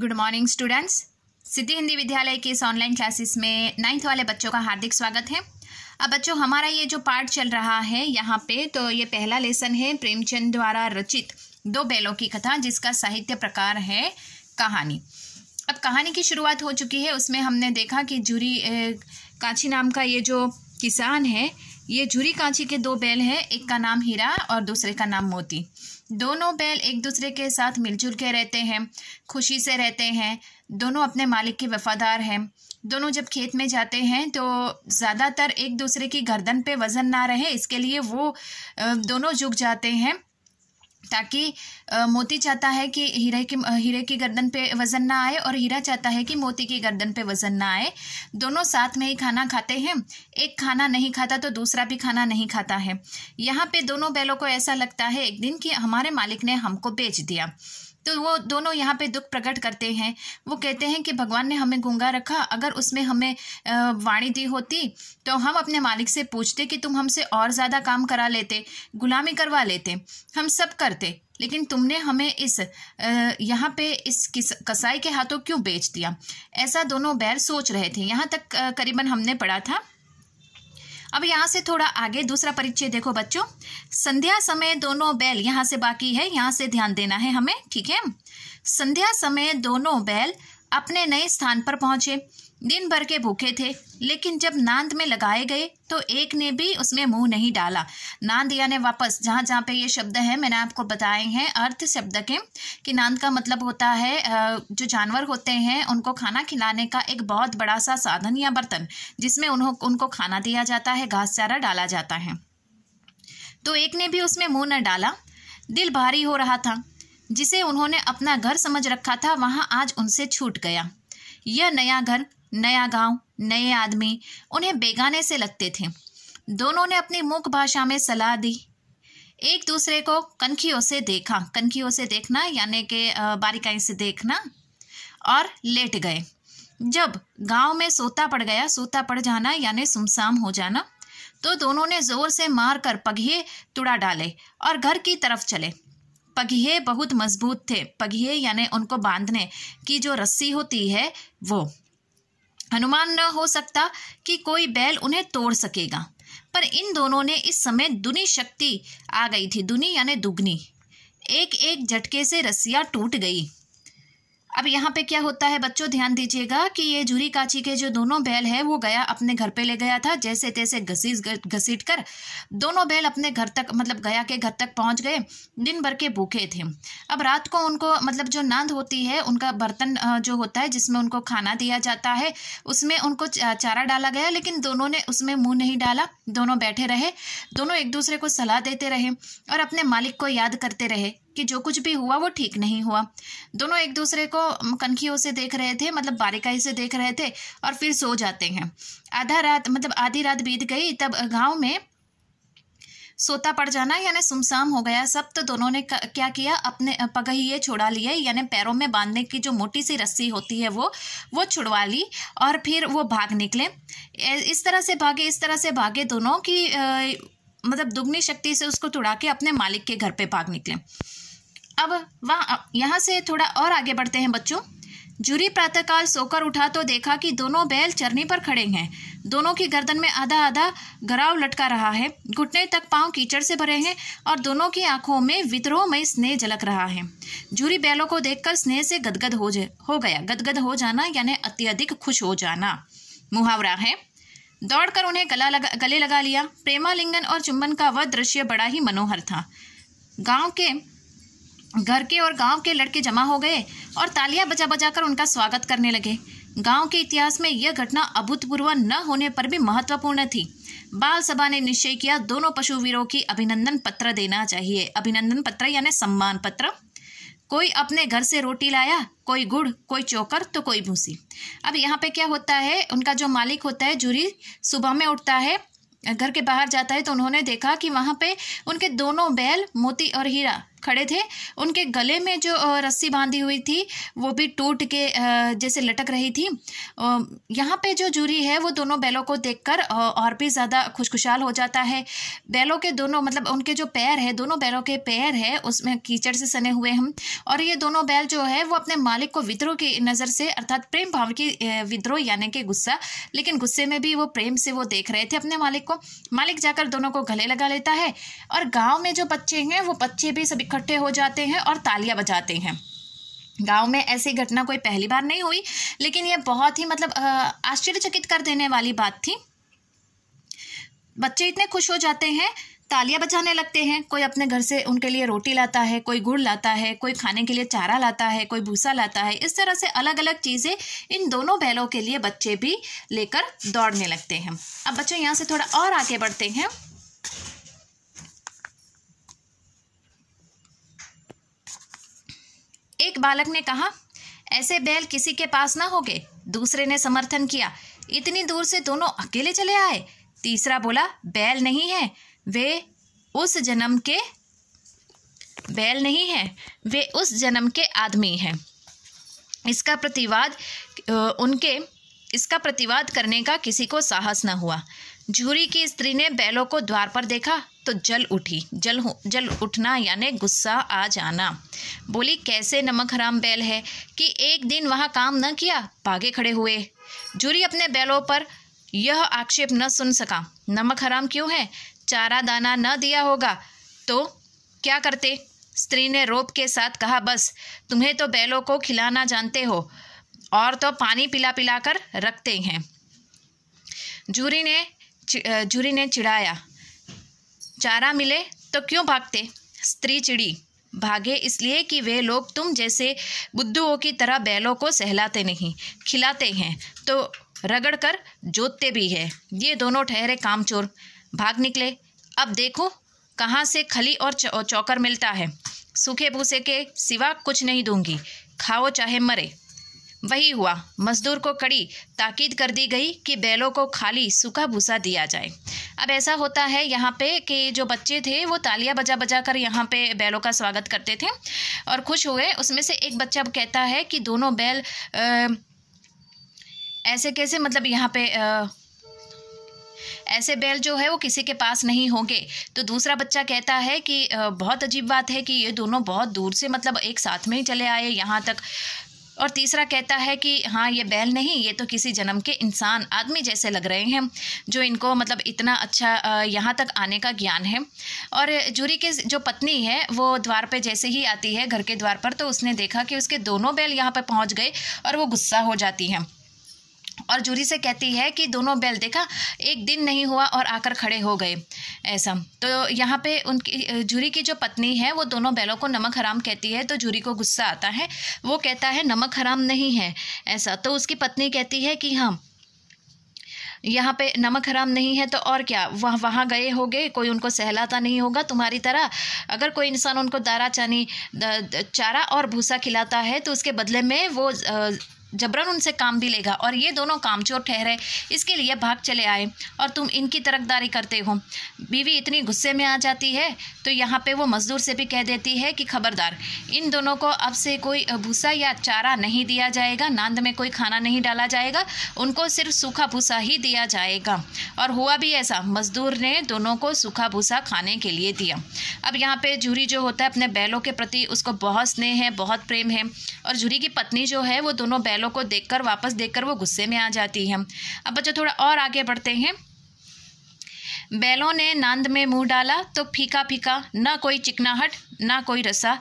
good morning students Siddhi Hindi विद्यालय के इस ऑनलाइन क्लासेस में नाइन्थ वाले बच्चों का हार्दिक स्वागत है अब बच्चों हमारा ये जो पार्ट चल रहा है यहाँ पे तो ये पहला लेसन है प्रेमचंद द्वारा रचित दो बैलों की कथा जिसका साहित्य प्रकार है कहानी अब कहानी की शुरुआत हो चुकी है उसमें हमने देखा कि झूरी कांची नाम का ये जो किसान है ये झूरी कांची के दो बैल हैं एक का नाम हीरा और दूसरे का नाम मोती दोनों बैल एक दूसरे के साथ मिलजुल के रहते हैं खुशी से रहते हैं दोनों अपने मालिक के वफादार हैं दोनों जब खेत में जाते हैं तो ज़्यादातर एक दूसरे की गर्दन पे वज़न ना रहे इसके लिए वो दोनों झुक जाते हैं ताकि मोती चाहता है कि हीरे की हीरे की गर्दन पे वज़न ना आए और हीरा चाहता है कि मोती की गर्दन पे वज़न ना आए दोनों साथ में ही खाना खाते हैं एक खाना नहीं खाता तो दूसरा भी खाना नहीं खाता है यहाँ पे दोनों बैलों को ऐसा लगता है एक दिन कि हमारे मालिक ने हमको बेच दिया तो वो दोनों यहाँ पे दुख प्रकट करते हैं वो कहते हैं कि भगवान ने हमें गूंगा रखा अगर उसमें हमें वाणी दी होती तो हम अपने मालिक से पूछते कि तुम हमसे और ज़्यादा काम करा लेते गुलामी करवा लेते हम सब करते लेकिन तुमने हमें इस यहाँ पे इस कसाई के हाथों क्यों बेच दिया ऐसा दोनों बैर सोच रहे थे यहाँ तक करीबन हमने पढ़ा था अब यहाँ से थोड़ा आगे दूसरा परिचय देखो बच्चों संध्या समय दोनों बैल यहाँ से बाकी है यहाँ से ध्यान देना है हमें ठीक है संध्या समय दोनों बैल अपने नए स्थान पर पहुंचे दिन भर के भूखे थे लेकिन जब नांद में लगाए गए तो एक ने भी उसमें मुंह नहीं डाला नांद ने वापस जहाँ जहाँ पे ये शब्द है मैंने आपको बताए हैं अर्थ शब्द के कि नांद का मतलब होता है जो जानवर होते हैं उनको खाना खिलाने का एक बहुत बड़ा सा साधन या बर्तन जिसमें उन्हों उनको खाना दिया जाता है घास चारा डाला जाता है तो एक ने भी उसमें मुंह न डाला दिल भारी हो रहा था जिसे उन्होंने अपना घर समझ रखा था वहाँ आज उनसे छूट गया यह नया घर नया गांव नए आदमी उन्हें बेगाने से लगते थे दोनों ने अपनी मूक भाषा में सलाह दी एक दूसरे को कनखियों से देखा कनखियों से देखना यानी कि बारीकाई से देखना और लेट गए जब गांव में सोता पड़ गया सोता पड़ जाना यानी सुमसाम हो जाना तो दोनों ने जोर से मार कर पगहे तुड़ा डाले और घर की तरफ चले पगहे बहुत मजबूत थे पगहे यानी उनको बांधने की जो रस्सी होती है वो अनुमान न हो सकता कि कोई बैल उन्हें तोड़ सकेगा पर इन दोनों ने इस समय दुनी शक्ति आ गई थी दुनी यानी दुगनी एक एक झटके से रस्सियाँ टूट गई अब यहाँ पे क्या होता है बच्चों ध्यान दीजिएगा कि ये झूरी काची के जो दोनों बैल है वो गया अपने घर पे ले गया था जैसे तैसे घसीस घसीट कर दोनों बैल अपने घर तक मतलब गया के घर तक पहुँच गए दिन भर के भूखे थे अब रात को उनको मतलब जो नांद होती है उनका बर्तन जो होता है जिसमें उनको खाना दिया जाता है उसमें उनको चारा डाला गया लेकिन दोनों ने उसमें मुँह नहीं डाला दोनों बैठे रहे दोनों एक दूसरे को सलाह देते रहे और अपने मालिक को याद करते रहे कि जो कुछ भी हुआ वो ठीक नहीं हुआ दोनों एक दूसरे को कनखियों से देख रहे थे मतलब बारीकाई से देख रहे थे और फिर सो जाते हैं आधा रात मतलब आधी रात बीत गई तब गाँव में सोता पड़ जाना यानी सुमसाम हो गया सब तो दोनों ने क्या किया अपने पगहिए छुड़ा लिए यानी पैरों में बांधने की जो मोटी सी रस्सी होती है वो वो छुड़वा ली और फिर वो भाग निकले इस तरह से भागे इस तरह से भागे दोनों की आ, मतलब दुगनी शक्ति से उसको तुड़ा के अपने मालिक के घर पे भाग निकले अब वहाँ यहाँ से थोड़ा और आगे बढ़ते हैं बच्चों जूरी प्रातःकाल सोकर उठा तो देखा कि दोनों बैल चरनी पर खड़े हैं दोनों की गर्दन में आधा आधा घराव लटका रहा है घुटने तक पांव कीचड़ से भरे हैं और दोनों की आंखों में विद्रोह में स्नेह झलक रहा है जूरी बैलों को देखकर स्नेह से गदगद हो हो गया गदगद हो जाना यानी अत्यधिक खुश हो जाना मुहावरा है दौड़कर उन्हें गला लगा गले लगा लिया प्रेमालिंगन और चुंबन का वह दृश्य बड़ा ही मनोहर था गांव के घर के और गांव के लड़के जमा हो गए और तालियां बजा बजा कर उनका स्वागत करने लगे गांव के इतिहास में यह घटना अभूतपूर्व न होने पर भी महत्वपूर्ण थी बाल सभा ने निश्चय किया दोनों पशु वीरों की अभिनंदन पत्र देना चाहिए अभिनंदन पत्र यानी सम्मान पत्र कोई अपने घर से रोटी लाया कोई गुड़ कोई चोकर तो कोई भूसी अब यहाँ पे क्या होता है उनका जो मालिक होता है जूरी सुबह में उठता है घर के बाहर जाता है तो उन्होंने देखा कि वहाँ पे उनके दोनों बैल मोती और हीरा खड़े थे उनके गले में जो रस्सी बांधी हुई थी वो भी टूट के जैसे लटक रही थी यहाँ पे जो जूरी है वो दोनों बैलों को देखकर और भी ज़्यादा खुशखुशाल हो जाता है बैलों के दोनों मतलब उनके जो पैर है दोनों बैलों के पैर है उसमें कीचड़ से सने हुए हम और ये दोनों बैल जो है वो अपने मालिक को विद्रोह की नज़र से अर्थात प्रेम भाव की विद्रोह यानी कि गुस्सा लेकिन गुस्से में भी वो प्रेम से वो देख रहे थे अपने मालिक को मालिक जाकर दोनों को गले लगा लेता है और गाँव में जो बच्चे हैं वो बच्चे भी सभी इकट्ठे हो जाते हैं और तालियां बजाते हैं गांव में ऐसी घटना कोई पहली बार नहीं हुई लेकिन यह बहुत ही मतलब आश्चर्यचकित कर देने वाली बात थी बच्चे इतने खुश हो जाते हैं तालियां बजाने लगते हैं कोई अपने घर से उनके लिए रोटी लाता है कोई गुड़ लाता है कोई खाने के लिए चारा लाता है कोई भूसा लाता है इस तरह से अलग अलग चीज़ें इन दोनों बैलों के लिए बच्चे भी लेकर दौड़ने लगते हैं अब बच्चों यहाँ से थोड़ा और आगे बढ़ते हैं एक बालक ने कहा ऐसे बैल किसी के पास ना होगे दूसरे ने समर्थन किया इतनी दूर से दोनों अकेले चले आए तीसरा बोला बैल नहीं है वे उस जन्म के बैल नहीं है वे उस जन्म के आदमी हैं इसका प्रतिवाद उनके इसका प्रतिवाद करने का किसी को साहस न हुआ झूरी की स्त्री ने बैलों को द्वार पर देखा तो जल उठी जल जल उठना यानी गुस्सा आ जाना बोली कैसे नमक हराम बैल है कि एक दिन वहाँ काम न किया भागे खड़े हुए जूरी अपने बैलों पर यह आक्षेप न सुन सका नमक हराम क्यों है चारा दाना न दिया होगा तो क्या करते स्त्री ने रोप के साथ कहा बस तुम्हें तो बैलों को खिलाना जानते हो और तो पानी पिला पिला कर रखते हैं जूरी ने जूरी ने चिढ़ाया चारा मिले तो क्यों भागते स्त्री चिड़ी भागे इसलिए कि वे लोग तुम जैसे बुद्धुओं की तरह बैलों को सहलाते नहीं खिलाते हैं तो रगड़ कर जोतते भी है ये दोनों ठहरे कामचोर भाग निकले अब देखो कहाँ से खली और चौकर मिलता है सूखे भूसे के सिवा कुछ नहीं दूंगी खाओ चाहे मरे वही हुआ मजदूर को कड़ी ताकीद कर दी गई कि बैलों को खाली सूखा भूसा दिया जाए अब ऐसा होता है यहाँ पे कि जो बच्चे थे वो तालियां बजा बजा कर यहाँ पे बैलों का स्वागत करते थे और खुश हुए उसमें से एक बच्चा कहता है कि दोनों बैल आ, ऐसे कैसे मतलब यहाँ पे आ, ऐसे बैल जो है वो किसी के पास नहीं होंगे तो दूसरा बच्चा कहता है कि बहुत अजीब बात है कि ये दोनों बहुत दूर से मतलब एक साथ में ही चले आए यहाँ तक और तीसरा कहता है कि हाँ ये बैल नहीं ये तो किसी जन्म के इंसान आदमी जैसे लग रहे हैं जो इनको मतलब इतना अच्छा यहाँ तक आने का ज्ञान है और जूरी की जो पत्नी है वो द्वार पे जैसे ही आती है घर के द्वार पर तो उसने देखा कि उसके दोनों बैल यहाँ पर पहुँच गए और वो गुस्सा हो जाती हैं और जूरी से कहती है कि दोनों बैल देखा एक दिन नहीं हुआ और आकर खड़े हो गए ऐसा तो यहाँ पे उनकी जूरी की जो पत्नी है वो दोनों बैलों को नमक हराम कहती है तो जूरी को गुस्सा आता है वो कहता है नमक हराम नहीं है ऐसा तो उसकी पत्नी कहती है कि हाँ यहाँ पे नमक हराम नहीं है तो और क्या वह वहाँ गए होगे कोई उनको सहलाता नहीं होगा तुम्हारी तरह अगर कोई इंसान उनको दारा चानी चारा और भूसा खिलाता है तो उसके बदले में वो जबरन उनसे काम भी लेगा और ये दोनों कामचोर ठहरे इसके लिए भाग चले आए और तुम इनकी तरकदारी करते हो बीवी इतनी गुस्से में आ जाती है तो यहाँ पे वो मज़दूर से भी कह देती है कि खबरदार इन दोनों को अब से कोई भूसा या चारा नहीं दिया जाएगा नांद में कोई खाना नहीं डाला जाएगा उनको सिर्फ सूखा भूसा ही दिया जाएगा और हुआ भी ऐसा मज़दूर ने दोनों को सूखा भूसा खाने के लिए दिया अब यहाँ पर झूरी जो होता है अपने बैलों के प्रति उसको बहुत स्नेह है बहुत प्रेम है और झूरी की पत्नी जो है वो दोनों बैलों वालों को देखकर वापस देखकर वो गुस्से में आ जाती है अब बच्चों थोड़ा और आगे बढ़ते हैं बैलों ने नांद में मुंह डाला तो फीका फीका ना कोई चिकनाहट ना कोई रसा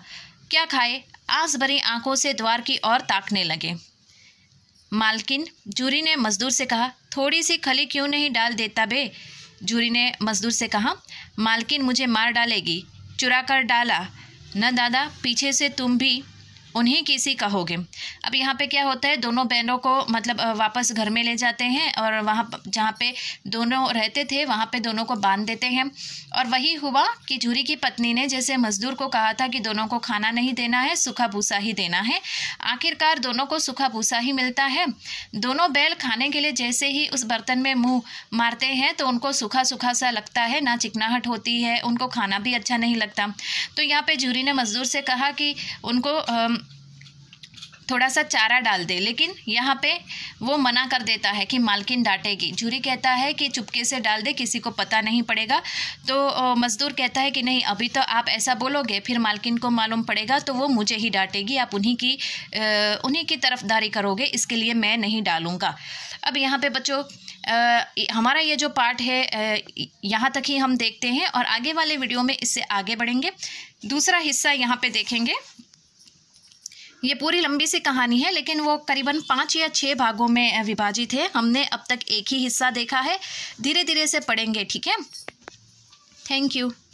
क्या खाए आस भरी आंखों से द्वार की ओर ताकने लगे मालकिन जूरी ने मजदूर से कहा थोड़ी सी खली क्यों नहीं डाल देता बे जूरी ने मजदूर से कहा मालकिन मुझे मार डालेगी चुरा कर डाला न दादा पीछे से तुम भी उन्हीं किसी कहोगे अब यहाँ पे क्या होता है दोनों बहनों को मतलब वापस घर में ले जाते हैं और वहाँ जहाँ पे दोनों रहते थे वहाँ पे दोनों को बांध देते हैं और वही हुआ कि झूरी की पत्नी ने जैसे मजदूर को कहा था कि दोनों को खाना नहीं देना है सूखा भूसा ही देना है आखिरकार दोनों को सूखा भूसा ही मिलता है दोनों बैल खाने के लिए जैसे ही उस बर्तन में मुँह मारते हैं तो उनको सूखा सूखा सा लगता है ना चिकनाहट होती है उनको खाना भी अच्छा नहीं लगता तो यहाँ पर जूरी ने मजदूर से कहा कि उनको थोड़ा सा चारा डाल दे लेकिन यहाँ पे वो मना कर देता है कि मालकिन डांटेगी झूरी कहता है कि चुपके से डाल दे किसी को पता नहीं पड़ेगा तो मजदूर कहता है कि नहीं अभी तो आप ऐसा बोलोगे फिर मालकिन को मालूम पड़ेगा तो वो मुझे ही डांटेगी आप उन्हीं की उन्हीं की तरफदारी करोगे इसके लिए मैं नहीं डालूँगा अब यहाँ पर बच्चों हमारा ये जो पार्ट है यहाँ तक ही हम देखते हैं और आगे वाले वीडियो में इससे आगे बढ़ेंगे दूसरा हिस्सा यहाँ पर देखेंगे ये पूरी लंबी सी कहानी है लेकिन वो करीबन पाँच या छः भागों में विभाजित है हमने अब तक एक ही हिस्सा देखा है धीरे धीरे से पढ़ेंगे ठीक है थैंक यू